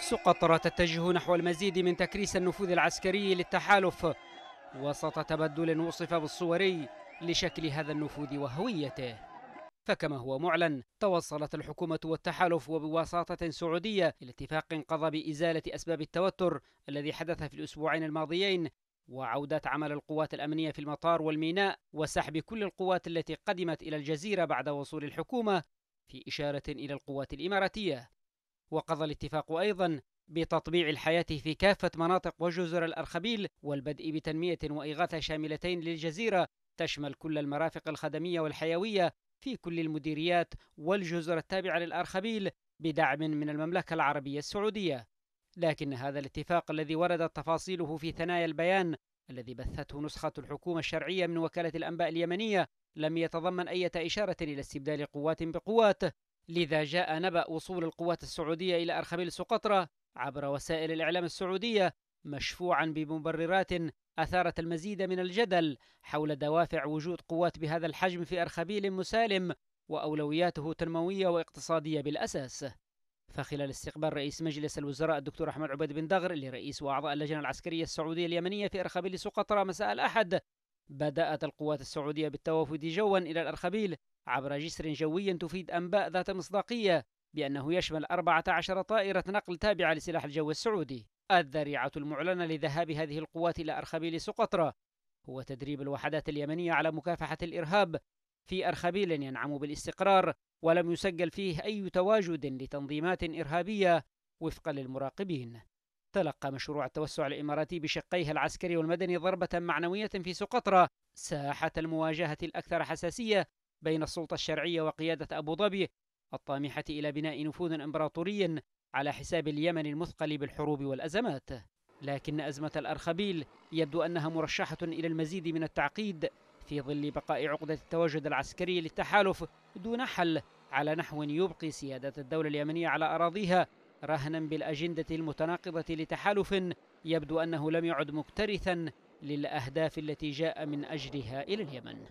سقطرة تتجه نحو المزيد من تكريس النفوذ العسكري للتحالف وسط تبدل وصف بالصوري لشكل هذا النفوذ وهويته فكما هو معلن توصلت الحكومة والتحالف وبوساطة سعودية إلى اتفاق قضى بإزالة أسباب التوتر الذي حدث في الأسبوعين الماضيين وعودة عمل القوات الأمنية في المطار والميناء وسحب كل القوات التي قدمت إلى الجزيرة بعد وصول الحكومة في إشارة إلى القوات الإماراتية وقضى الاتفاق أيضا بتطبيع الحياة في كافة مناطق وجزر الأرخبيل والبدء بتنمية وإغاثة شاملتين للجزيرة تشمل كل المرافق الخدمية والحيوية في كل المديريات والجزر التابعة للأرخبيل بدعم من المملكة العربية السعودية لكن هذا الاتفاق الذي وردت تفاصيله في ثنايا البيان الذي بثته نسخة الحكومة الشرعية من وكالة الأنباء اليمنية لم يتضمن أي إشارة إلى استبدال قوات بقوات لذا جاء نبأ وصول القوات السعودية إلى أرخبيل سقطرى عبر وسائل الإعلام السعودية مشفوعا بمبررات أثارت المزيد من الجدل حول دوافع وجود قوات بهذا الحجم في أرخبيل مسالم وأولوياته تنموية واقتصادية بالأساس فخلال استقبال رئيس مجلس الوزراء الدكتور أحمد عبيد بن دغر لرئيس وأعضاء اللجنة العسكرية السعودية اليمنية في أرخبيل سقطرى مساء الأحد بدأت القوات السعودية بالتوافد جوا إلى الأرخبيل عبر جسر جوي تفيد أنباء ذات مصداقية بأنه يشمل 14 طائرة نقل تابعة لسلاح الجو السعودي الذريعة المعلنة لذهاب هذه القوات إلى أرخبيل سقطرى هو تدريب الوحدات اليمنية على مكافحة الإرهاب في أرخبيل ينعم بالاستقرار ولم يسجل فيه أي تواجد لتنظيمات إرهابية وفقا للمراقبين تلقى مشروع التوسع الإماراتي بشقيه العسكري والمدني ضربة معنوية في سقطرى ساحة المواجهة الأكثر حساسية بين السلطة الشرعية وقيادة أبو ظبي الطامحة إلى بناء نفوذ إمبراطوري على حساب اليمن المثقل بالحروب والأزمات لكن أزمة الأرخبيل يبدو أنها مرشحة إلى المزيد من التعقيد في ظل بقاء عقدة التواجد العسكري للتحالف دون حل على نحو يبقي سيادة الدولة اليمنية على أراضيها رهنا بالأجندة المتناقضة لتحالف يبدو أنه لم يعد مكترثا للأهداف التي جاء من أجلها إلى اليمن